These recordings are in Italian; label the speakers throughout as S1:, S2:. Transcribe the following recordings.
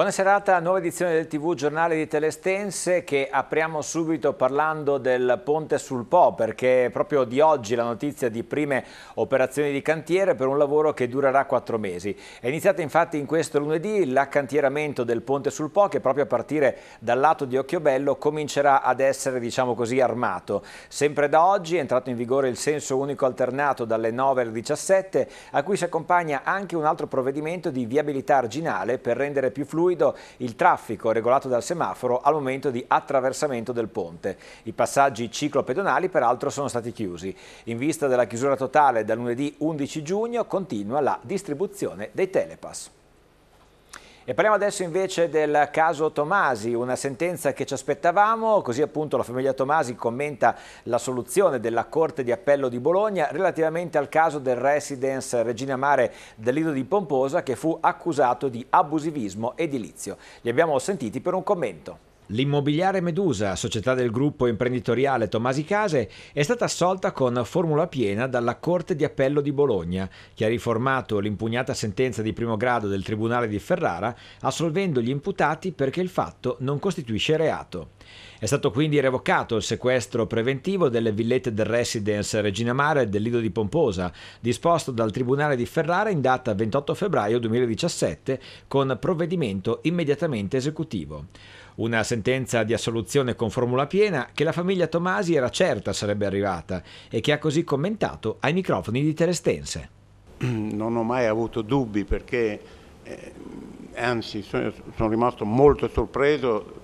S1: Buona serata, nuova edizione del TV Giornale di Telestense che apriamo subito parlando del ponte sul Po perché è proprio di oggi la notizia di prime operazioni di cantiere per un lavoro che durerà quattro mesi. È iniziato infatti in questo lunedì l'accantieramento del ponte sul Po che proprio a partire dal lato di Occhiobello comincerà ad essere diciamo così armato. Sempre da oggi è entrato in vigore il senso unico alternato dalle 9 alle 17 a cui si accompagna anche un altro provvedimento di viabilità arginale per rendere più fluido fluido il traffico regolato dal semaforo al momento di attraversamento del ponte. I passaggi ciclopedonali peraltro sono stati chiusi. In vista della chiusura totale da lunedì 11 giugno continua la distribuzione dei telepass. E parliamo adesso invece del caso Tomasi, una sentenza che ci aspettavamo, così appunto la famiglia Tomasi commenta la soluzione della Corte di Appello di Bologna relativamente al caso del residence Regina Mare dell'Ido di Pomposa che fu accusato di abusivismo edilizio. Li abbiamo sentiti per un commento. L'immobiliare Medusa, società del gruppo imprenditoriale Tomasi Case, è stata assolta con formula piena dalla Corte di Appello di Bologna, che ha riformato l'impugnata sentenza di primo grado del Tribunale di Ferrara, assolvendo gli imputati perché il fatto non costituisce reato. È stato quindi revocato il sequestro preventivo delle villette del Residence Regina Mare del Lido di Pomposa, disposto dal Tribunale di Ferrara in data 28 febbraio 2017 con provvedimento immediatamente esecutivo una sentenza di assoluzione con formula piena che la famiglia Tomasi era certa sarebbe arrivata e che ha così commentato ai microfoni di Terestense.
S2: Non ho mai avuto dubbi perché, eh, anzi, sono, sono rimasto molto sorpreso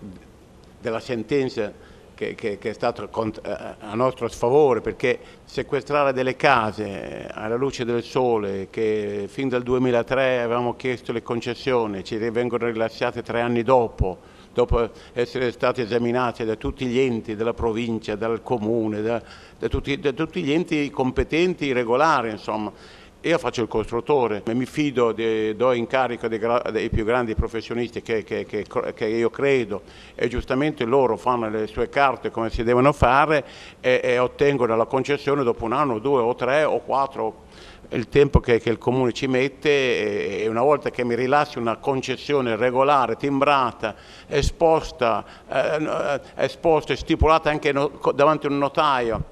S2: della sentenza che, che, che, è stata eh, a nostro sfavore, perché sequestrare delle case eh, alla luce del sole, che fin dal 2003 avevamo chiesto le concessioni, ci vengono rilasciate tre anni dopo, dopo essere state esaminate da tutti gli enti della provincia, dal comune, da, da, tutti, da tutti, gli enti competenti, regolari, insomma. Io faccio il costruttore, mi fido, de, do incarico dei, dei, più grandi professionisti che, che, che, che, io credo e giustamente loro fanno le sue carte come si devono fare e, e ottengono la concessione dopo un anno, due o tre o quattro il tempo che, che, il comune ci mette e una volta che mi rilassi una concessione regolare, timbrata, esposta, eh, eh esposta e stipulata anche no, davanti a un notaio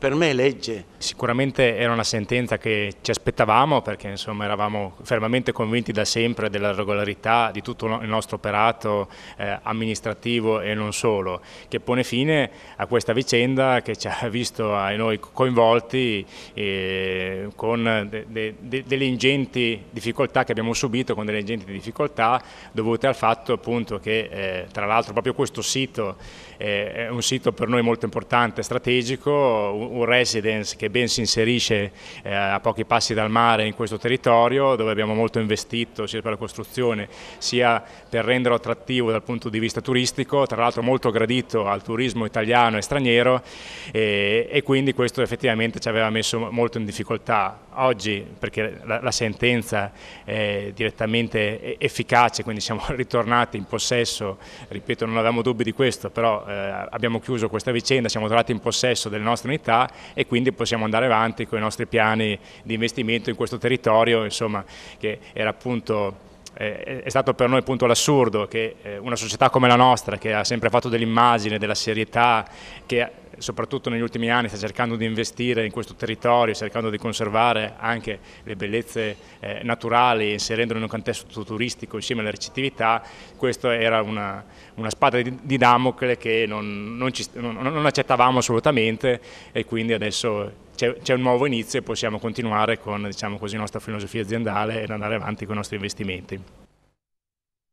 S2: per me è legge.
S3: Sicuramente era una sentenza che ci aspettavamo perché insomma eravamo fermamente convinti da sempre della regolarità di tutto il nostro operato eh, amministrativo e non solo, che pone fine a questa vicenda che ci ha visto a noi coinvolti eh, con de, de, de, delle ingenti difficoltà che abbiamo subito, con delle ingenti difficoltà dovute al fatto appunto che eh, tra l'altro proprio questo sito è un sito per noi molto importante, strategico, un residence che ben si inserisce eh, a pochi passi dal mare in questo territorio dove abbiamo molto investito sia per la costruzione sia per renderlo attrattivo dal punto di vista turistico, tra l'altro molto gradito al turismo italiano e straniero e, quindi questo effettivamente ci aveva messo molto in difficoltà. Oggi perché la, la sentenza è direttamente efficace, quindi siamo ritornati in possesso, ripeto non avevamo dubbi di questo, però eh, abbiamo chiuso questa vicenda, siamo tornati in possesso delle nostre unità e quindi possiamo andare avanti con i nostri piani di investimento in questo territorio, insomma, che era appunto eh, è stato per noi appunto l'assurdo che eh, una società come la nostra, che ha sempre fatto dell'immagine, della serietà, che soprattutto negli ultimi anni sta cercando di investire in questo territorio, cercando di conservare anche le bellezze eh, naturali, inserendole in un contesto turistico insieme alla recettività, questa era una, una, spada di, di Damocle che non, non, ci, non, non accettavamo assolutamente e quindi adesso c'è un nuovo inizio e possiamo continuare con diciamo così, la nostra filosofia aziendale ed andare avanti con i nostri investimenti.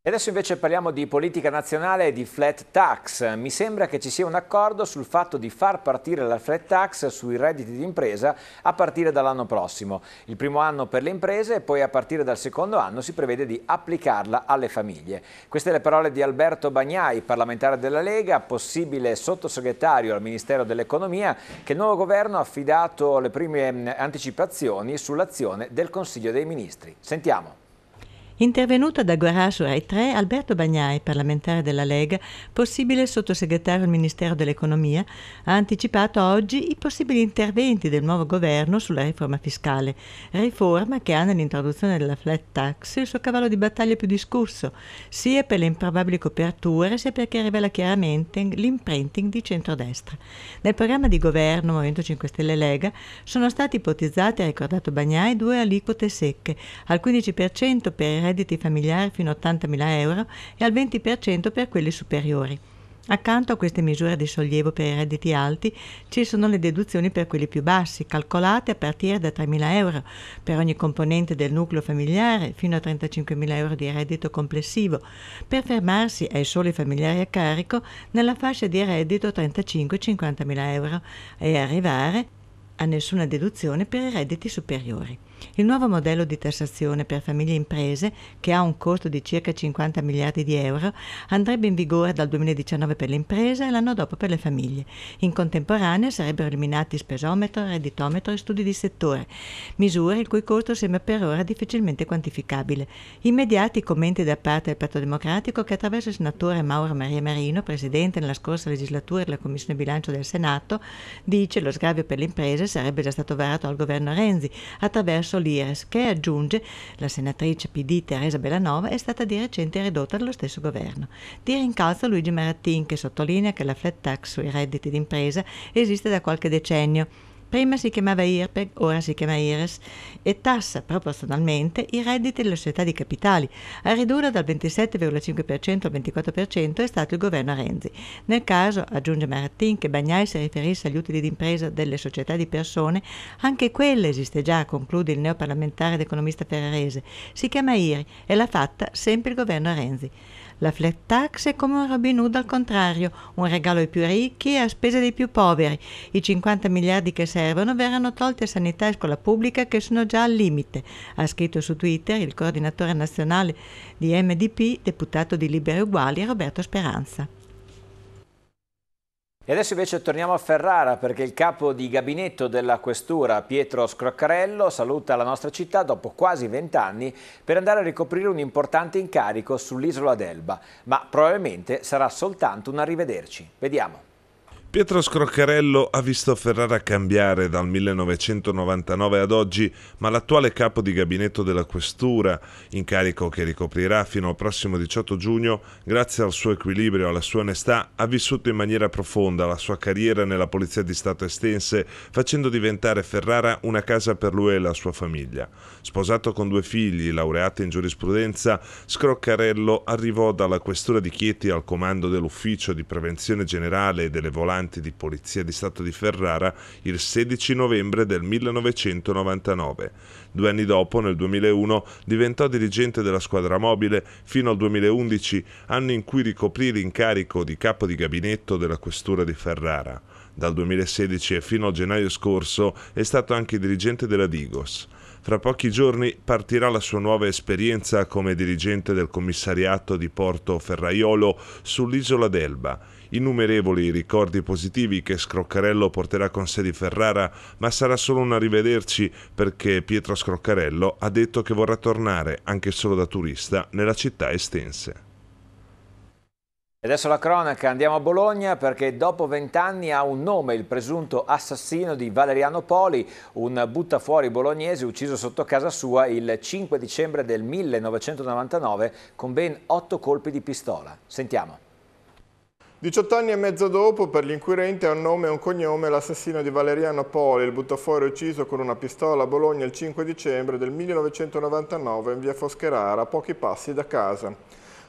S1: E adesso invece parliamo di politica nazionale e di flat tax. Mi sembra che ci sia un accordo sul fatto di far partire la flat tax sui redditi d'impresa a partire dall'anno prossimo. Il primo anno per le imprese e poi a partire dal secondo anno si prevede di applicarla alle famiglie. Queste le parole di Alberto Bagnai, parlamentare della Lega, possibile sottosegretario al Ministero dell'Economia, che il nuovo governo ha affidato le prime eh, anticipazioni sull'azione del Consiglio dei Ministri. Sentiamo.
S4: Intervenuto da Aguarà su Rai 3, Alberto Bagnai, parlamentare della Lega, possibile sottosegretario al Ministero dell'Economia, ha anticipato oggi i possibili interventi del nuovo governo sulla riforma fiscale, riforma che ha nell'introduzione della flat tax il suo cavallo di battaglia più discusso, sia per le improbabili coperture, sia perché rivela chiaramente l'imprinting di centrodestra. Nel programma di governo Movimento 5 Stelle Lega sono state ipotizzate, ha ricordato Bagnai, due aliquote secche, al 15% per il redditi familiari fino a 80.000 euro e al 20% per quelli superiori. Accanto a queste misure di sollievo per i redditi alti ci sono le deduzioni per quelli più bassi, calcolate a partire da 3.000 euro per ogni componente del nucleo familiare fino a 35.000 euro di reddito complessivo, per fermarsi ai soli familiari a carico nella fascia di reddito 35-50.000 euro e arrivare a nessuna deduzione per i redditi superiori. Il nuovo modello di tassazione per famiglie e imprese, che ha un costo di circa 50 miliardi di euro, andrebbe in vigore dal 2019 per le imprese e l'anno dopo per le famiglie. In contemporanea sarebbero eliminati spesometro, redditometro e studi di settore, misure il cui costo sembra per ora difficilmente quantificabile. Immediati commenti da parte del Partito Democratico che attraverso il senatore Mauro Maria Marino, presidente nella scorsa legislatura della Commissione Bilancio del Senato, dice che lo sgravio per le imprese sarebbe già stato varato al governo Renzi attraverso verso l'IRES, che aggiunge la senatrice PD Teresa Bellanova è stata di recente ridotta dallo stesso governo. Di rincalzo Luigi Marattin, che sottolinea che la flat tax sui redditi d'impresa esiste da qualche decennio prima si chiamava IRPEG, ora si chiama IRES, e tassa proporzionalmente i redditi delle società di capitali. A ridurla dal 27,5% al 24% è stato il governo Renzi. Nel caso, aggiunge Marattin, che Bagnai si riferisse agli utili d'impresa delle società di persone, anche quella esiste già, conclude il neoparlamentare ed economista ferrarese. Si chiama IRI e l'ha fatta sempre il governo Renzi. La flat tax è come un Robin Hood al contrario, un regalo ai più ricchi e a spese dei più poveri. I 50 miliardi che servono verranno tolti a sanità e scuola pubblica che sono già al limite, ha scritto su Twitter il coordinatore nazionale di MDP, deputato di Liberi Uguali, Roberto Speranza.
S1: E adesso invece torniamo a Ferrara perché il capo di gabinetto della Questura, Pietro Scroccarello, saluta la nostra città dopo quasi vent'anni per andare a ricoprire un importante incarico sull'isola d'Elba, ma probabilmente sarà soltanto un arrivederci. Vediamo.
S5: Pietro Scroccarello ha visto Ferrara cambiare dal 1999 ad oggi, ma l'attuale capo di gabinetto della Questura, incarico che ricoprirà fino al prossimo 18 giugno, grazie al suo equilibrio e alla sua onestà, ha vissuto in maniera profonda la sua carriera nella Polizia di Stato estense, facendo diventare Ferrara una casa per lui e la sua famiglia. Sposato con due figli, laureato in giurisprudenza, Scroccarello arrivò dalla Questura di Chieti al comando dell'Ufficio di Prevenzione Generale e delle Volanti aspiranti di Polizia di Stato di Ferrara il 16 novembre del 1999. Due anni dopo, nel 2001, diventò dirigente della squadra mobile fino al 2011, anno in cui ricoprì l'incarico di capo di gabinetto della questura di Ferrara. Dal 2016 e fino al gennaio scorso è stato anche dirigente della Digos. Fra pochi giorni partirà la sua nuova esperienza come dirigente del commissariato di Porto Ferraiolo sull'isola d'Elba Innumerevoli i ricordi positivi che Scroccarello porterà con sé di Ferrara, ma sarà solo un arrivederci perché Pietro Scroccarello ha detto che vorrà tornare, anche solo da turista, nella città estense.
S1: E Adesso la cronaca, andiamo a Bologna perché dopo vent'anni ha un nome il presunto assassino di Valeriano Poli, un buttafuori bolognese ucciso sotto casa sua il 5 dicembre del 1999 con ben otto colpi di pistola. Sentiamo.
S6: 18 anni e mezzo dopo, per gli inquirenti, ha un nome e un cognome l'assassino di Valeriano Poli, il buttafuori ucciso con una pistola a Bologna il 5 dicembre del 1999 in via Foscherara, a pochi passi da casa.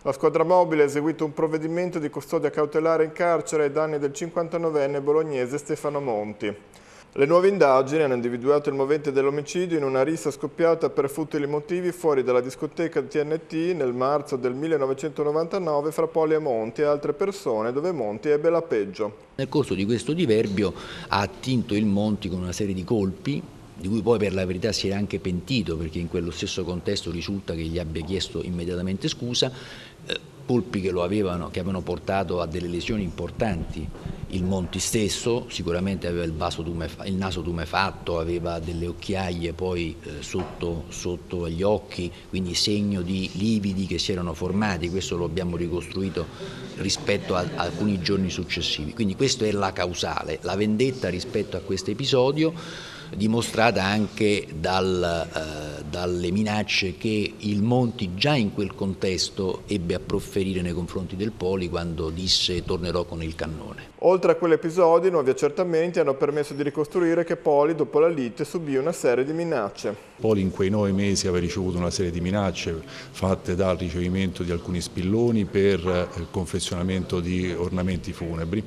S6: La squadra mobile ha eseguito un provvedimento di custodia cautelare in carcere ai danni del 59enne bolognese Stefano Monti. Le nuove indagini hanno individuato il movente dell'omicidio in una rissa scoppiata per futili motivi fuori dalla discoteca TNT nel marzo del 1999 fra Poli e Monti e altre persone dove Monti ebbe la peggio.
S7: Nel corso di questo diverbio ha attinto il Monti con una serie di colpi di cui poi per la verità si era anche pentito perché in quello stesso contesto risulta che gli abbia chiesto immediatamente scusa, eh, colpi che, avevano, che avevano portato a delle lesioni importanti il Monti stesso sicuramente aveva il, tumefatto, il, naso tumefatto, aveva delle occhiaie poi eh, sotto, sotto, gli occhi, quindi segno di lividi che si erano formati, questo lo abbiamo ricostruito rispetto a, a alcuni giorni successivi. Quindi questa è la causale, la vendetta rispetto a questo episodio dimostrata anche dal, eh, dalle minacce che il Monti già in quel contesto ebbe a profferire nei confronti del Poli quando disse tornerò con il cannone.
S6: Oltre a quell'episodio, i nuovi accertamenti hanno permesso di ricostruire che Poli dopo la lite subì una serie di minacce.
S7: Poli in quei nove
S8: mesi aveva ricevuto una serie di minacce fatte dal ricevimento di alcuni spilloni per eh, il confezionamento di ornamenti funebri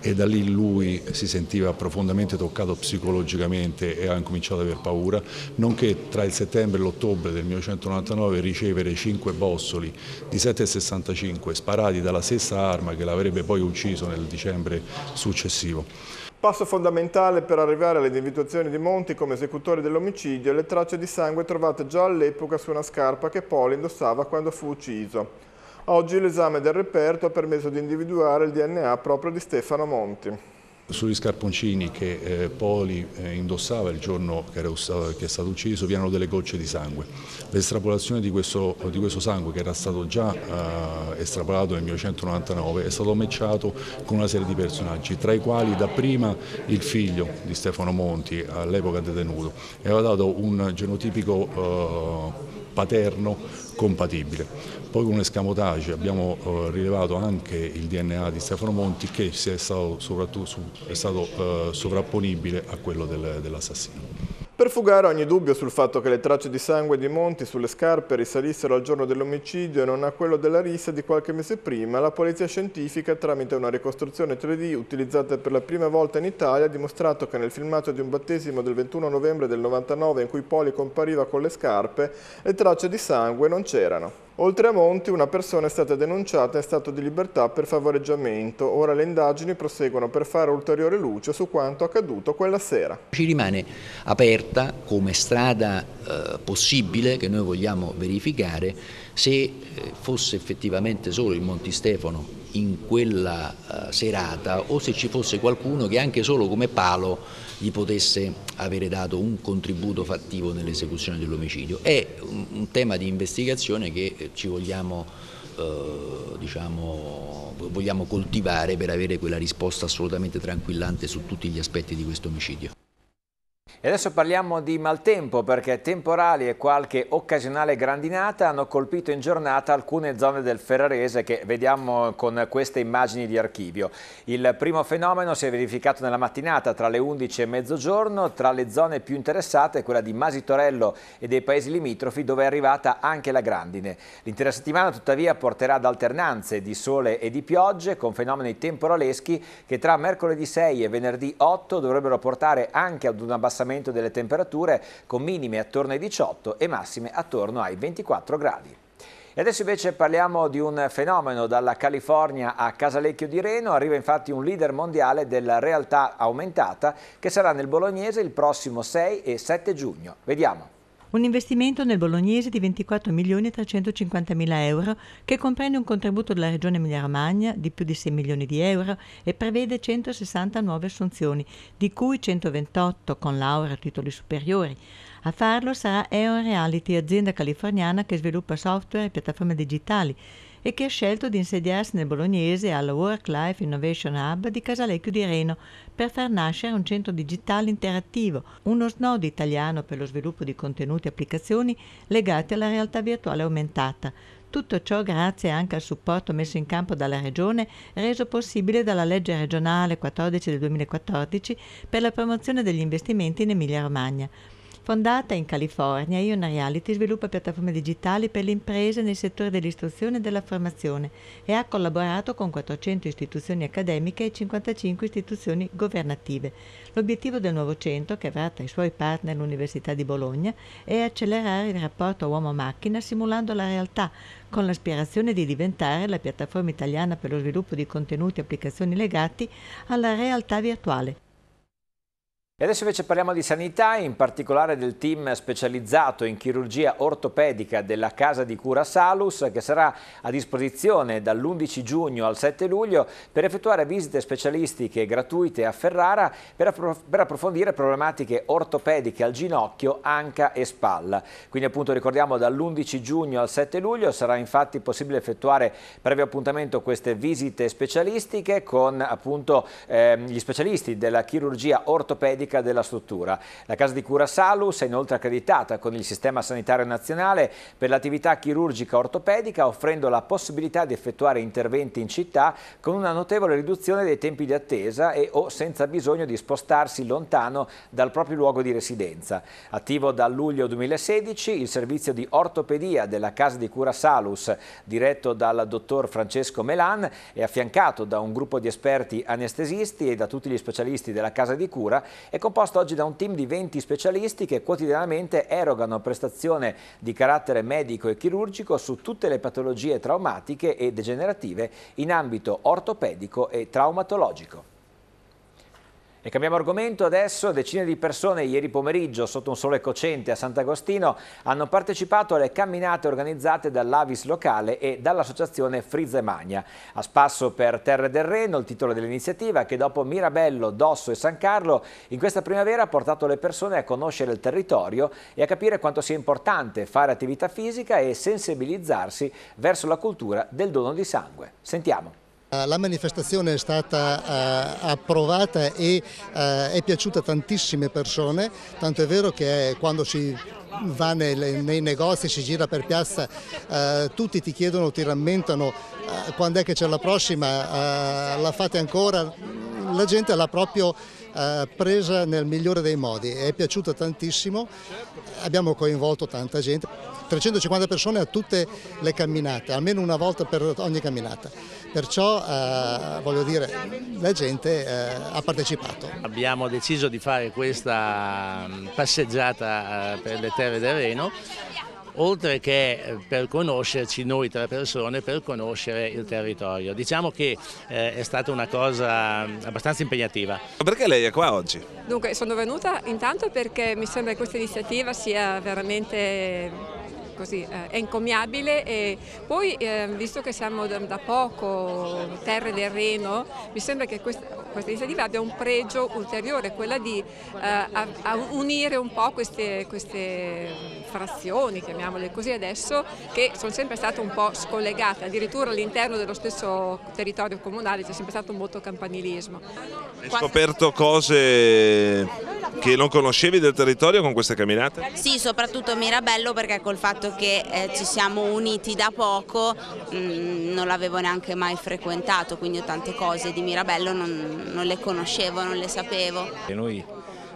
S8: e da lì lui si sentiva profondamente toccato psicologicamente sette e ha incominciato ad aver paura, nonché tra il settembre e l'ottobre del 1999 ricevere cinque bossoli di 7,65 sparati dalla stessa arma che l'avrebbe poi ucciso nel dicembre successivo.
S6: Passo fondamentale per arrivare alle individuazioni di Monti come esecutore dell'omicidio e le tracce di sangue trovate già all'epoca su una scarpa che Poli indossava quando fu ucciso. Oggi l'esame del reperto ha permesso di individuare il DNA proprio di Stefano Monti.
S8: Sugli scarponcini che eh, Poli eh, indossava il giorno che, era, che, è stato ucciso vi erano delle gocce di sangue. L'estrapolazione di, di questo, sangue che era stato già eh, estrapolato nel 1999 è stato matchato con una serie di personaggi, tra i quali dapprima il figlio di Stefano Monti, all'epoca detenuto, e aveva dato un genotipico eh, paterno compatibile. Poi con un escamotage abbiamo eh, rilevato anche il DNA di Stefano Monti che è stato, su, è stato eh, sovrapponibile a quello del, dell'assassino.
S6: Per fugare ogni dubbio sul fatto che le tracce di sangue di Monti sulle scarpe risalissero al giorno dell'omicidio e non a quello della rissa di qualche mese prima, la polizia scientifica, tramite una ricostruzione 3D utilizzata per la prima volta in Italia, ha dimostrato che nel filmato di un battesimo del 21 novembre del 99 in cui Poli compariva con le scarpe, le tracce di sangue non c'erano. Oltre a Monti, una persona è stata denunciata in stato di libertà per favoreggiamento. Ora le indagini proseguono per fare ulteriore luce su quanto accaduto quella sera.
S7: Ci rimane aperta come strada eh, possibile che noi vogliamo verificare se eh, fosse effettivamente solo il Monti Stefano in quella eh, serata o se ci fosse qualcuno che anche solo come palo gli potesse avere dato un contributo fattivo nell'esecuzione dell'omicidio. È un tema di investigazione che eh, ci vogliamo, eh, diciamo, vogliamo coltivare per avere quella risposta assolutamente tranquillante su tutti gli aspetti di questo omicidio.
S1: E adesso parliamo di maltempo perché temporali e qualche occasionale grandinata hanno colpito in giornata alcune zone del Ferrarese che vediamo con queste immagini di archivio. Il primo fenomeno si è verificato nella mattinata tra le 11 e mezzogiorno, tra le zone più interessate quella di Masitorello e dei paesi limitrofi dove è arrivata anche la grandine. L'intera settimana tuttavia porterà ad alternanze di sole e di piogge con fenomeni temporaleschi che tra mercoledì 6 e venerdì 8 dovrebbero portare anche ad un abbassamento aumento delle temperature con minime attorno ai 18 e massime attorno ai 24 gradi. E adesso invece parliamo di un fenomeno dalla California a Casalecchio di Reno, arriva infatti un leader mondiale della realtà aumentata che sarà nel Bolognese il prossimo 6 e 7 giugno. Vediamo.
S4: Un investimento nel bolognese di 24 milioni e 350 mila euro che comprende un contributo della Regione Emilia-Romagna di più di 6 milioni di euro e prevede 160 nuove assunzioni, di cui 128 con laurea a titoli superiori. A farlo sarà Eon Reality, azienda californiana che sviluppa software e piattaforme digitali e che ha scelto di insediarsi nel bolognese al Work Life Innovation Hub di Casalecchio di Reno per far nascere un centro digitale interattivo, uno snodo italiano per lo sviluppo di contenuti e applicazioni legati alla realtà virtuale aumentata. Tutto ciò grazie anche al supporto messo in campo dalla Regione, reso possibile dalla legge regionale 14 del 2014 per la promozione degli investimenti in Emilia-Romagna. Fondata in California, Iona Reality sviluppa piattaforme digitali per le imprese nel settore dell'istruzione e della formazione e ha collaborato con 400 istituzioni accademiche e 55 istituzioni governative. L'obiettivo del nuovo centro, che avrà tra i suoi partner l'Università di Bologna, è accelerare il rapporto uomo-macchina simulando la realtà, con l'aspirazione di diventare la piattaforma italiana per lo sviluppo di contenuti e applicazioni legati alla realtà virtuale.
S1: E adesso invece parliamo di sanità, in particolare del team specializzato in chirurgia ortopedica della Casa di Cura Salus che sarà a disposizione dall'11 giugno al 7 luglio per effettuare visite specialistiche gratuite a Ferrara per, approf per approfondire problematiche ortopediche al ginocchio, anca e spalla. Quindi appunto ricordiamo dall'11 giugno al 7 luglio sarà infatti possibile effettuare previo appuntamento queste visite specialistiche con appunto eh, gli specialisti della chirurgia ortopedica medica della struttura. La casa di cura Salus è inoltre accreditata con il Sistema Sanitario Nazionale per l'attività chirurgica ortopedica, offrendo la possibilità di effettuare interventi in città con una notevole riduzione dei tempi di attesa e o senza bisogno di spostarsi lontano dal proprio luogo di residenza. Attivo dal luglio 2016, il servizio di ortopedia della casa di cura Salus, diretto dal dottor Francesco Melan, è affiancato da un gruppo di esperti anestesisti e da tutti gli specialisti della casa di cura è composto oggi da un team di 20 specialisti che quotidianamente erogano prestazione di carattere medico e chirurgico su tutte le patologie traumatiche e degenerative in ambito ortopedico e traumatologico. E cambiamo argomento adesso, decine di persone ieri pomeriggio sotto un sole cocente a Sant'Agostino hanno partecipato alle camminate organizzate dall'Avis locale e dall'associazione Frizza e Magna. A spasso per Terre del Reno il titolo dell'iniziativa che dopo Mirabello, Dosso e San Carlo in questa primavera ha portato le persone a conoscere il territorio e a capire quanto sia importante fare attività fisica e sensibilizzarsi verso la cultura del dono di sangue.
S7: Sentiamo. Eh, la manifestazione è stata uh, approvata e uh, è piaciuta a tantissime persone, tanto è vero che quando si va nei, nei negozi, si gira per piazza, uh, tutti ti chiedono, ti rammentano quando è che c'è la prossima, la fate ancora, la gente l'ha proprio presa nel migliore dei modi, è piaciuta tantissimo, abbiamo coinvolto tanta gente, 350 persone a tutte le camminate, almeno una volta per ogni camminata. Perciò eh, voglio dire, la gente eh, ha partecipato.
S3: Abbiamo deciso di fare questa mm, passeggiata eh, per le terre del Reno oltre che eh, per conoscerci noi tre persone, per conoscere il territorio. Diciamo che eh, è stata una cosa mm, abbastanza impegnativa. Perché lei è qua oggi?
S4: Dunque, sono venuta intanto perché mi sembra che questa iniziativa sia veramente così, eh, encomiabile e poi eh, visto che siamo da, da, poco terre del Reno, mi sembra che questa, questa iniziativa abbia un pregio ulteriore, quella di eh, a, a unire un po' queste, queste, frazioni, chiamiamole così adesso, che sono sempre state un po' scollegate, addirittura all'interno dello stesso
S9: territorio comunale c'è sempre stato molto campanilismo. Hai scoperto
S5: cose che non conoscevi del territorio con queste camminate?
S9: Sì, soprattutto Mirabello perché col fatto che eh, ci siamo uniti da poco mh, mm, non l'avevo neanche mai frequentato, quindi tante cose di Mirabello non, non le conoscevo, non le sapevo. E
S3: noi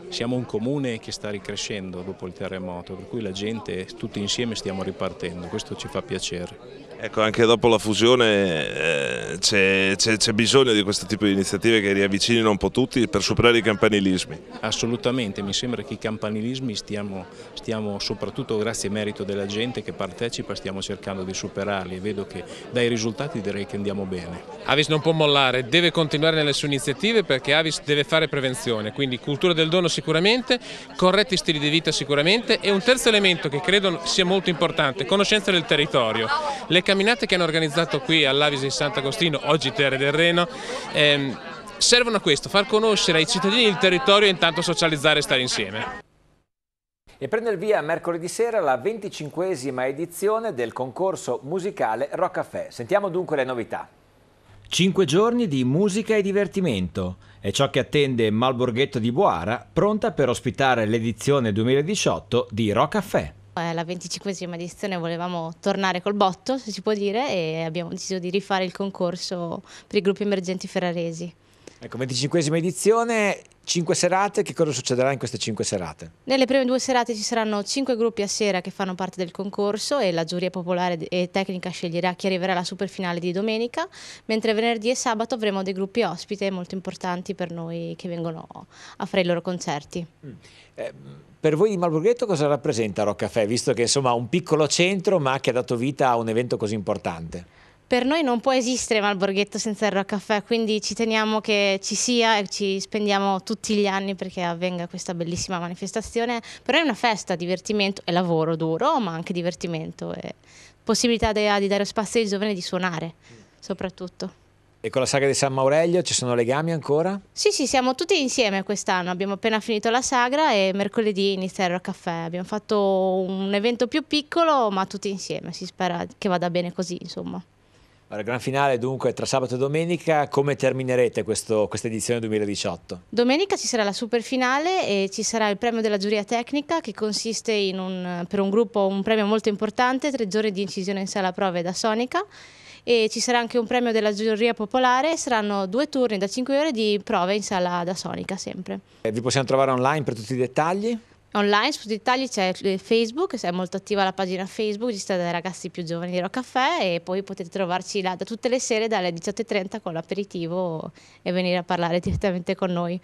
S3: siamo un comune che sta ricrescendo dopo il terremoto, per cui la gente, tutti insieme stiamo ripartendo, questo ci fa piacere.
S5: Ecco, anche dopo la fusione eh, c'è, bisogno di questo tipo di iniziative che riavvicinino un po' tutti per superare i campanilismi.
S3: Assolutamente, mi sembra che i campanilismi stiamo, stiamo soprattutto grazie al merito della gente che partecipa, stiamo cercando di superarli e vedo che dai risultati direi che andiamo bene. Avis non può mollare, deve continuare nelle sue iniziative perché Avis deve fare prevenzione, quindi cultura del dono sicuramente, corretti stili di vita sicuramente e un terzo elemento che credo sia molto importante, conoscenza del territorio. Le camminate che hanno organizzato qui all'Avis in Sant'Agostino, oggi Terre del Reno, ehm, servono a questo, far conoscere ai cittadini il territorio e intanto socializzare e stare insieme.
S1: E prende il via mercoledì sera la 25esima edizione del concorso musicale Rock Café. Sentiamo dunque le novità. Cinque giorni di musica e divertimento è ciò che attende Malborghetto di Boara, pronta per ospitare l'edizione 2018 di Rock Café.
S9: Eh, alla venticinquesima edizione volevamo tornare col botto, se si può dire, e abbiamo deciso di rifare il concorso per i gruppi emergenti ferraresi.
S1: Ecco, 25esima edizione, 5 serate, che cosa succederà in queste 5 serate?
S9: Nelle prime due serate ci saranno 5 gruppi a sera che fanno parte del concorso e la giuria popolare e tecnica sceglierà chi arriverà alla superfinale di domenica, mentre venerdì e sabato avremo dei gruppi ospite molto importanti per noi che vengono a fare i loro concerti. Mm.
S1: Eh, per voi di Malborghetto cosa rappresenta Roccafè, visto che insomma è un piccolo centro ma che ha dato vita a un evento così importante?
S9: per noi non può esistere Malborghetto senza il Rock caffè, quindi ci teniamo che ci sia e ci spendiamo tutti gli anni perché avvenga questa bellissima manifestazione. Per noi è una festa, divertimento e lavoro duro, ma anche divertimento e possibilità di, di dare spazio ai giovani di suonare, soprattutto.
S1: E con la sagra di San Maurelio ci sono legami ancora?
S9: Sì, sì, siamo tutti insieme quest'anno. Abbiamo appena finito la sagra e mercoledì inizia il caffè. Abbiamo fatto un evento più piccolo, ma tutti insieme. Si spera che vada bene così, insomma.
S1: La gran finale dunque tra sabato e domenica, come terminerete questa edizione 2018?
S9: Domenica ci sarà la super finale e ci sarà il premio della giuria tecnica che consiste un, per un gruppo un premio molto importante, tre giorni di incisione in sala prove da Sonica e ci sarà anche un premio della giuria popolare saranno due turni da 5 ore di prove in sala da Sonica sempre.
S1: E eh, vi possiamo trovare online per tutti i dettagli?
S9: online su tutti i tagli c'è Facebook, è molto attiva la pagina Facebook gestita dai ragazzi più giovani di Roccafè e poi potete trovarci là da tutte le sere dalle 18.30 con l'aperitivo e venire a parlare direttamente con noi.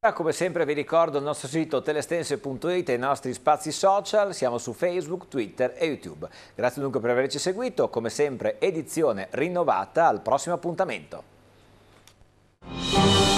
S1: Ah, come sempre vi ricordo il nostro sito telestense.it e i nostri spazi social, siamo su Facebook, Twitter e YouTube. Grazie dunque per averci seguito, come sempre edizione rinnovata al prossimo appuntamento.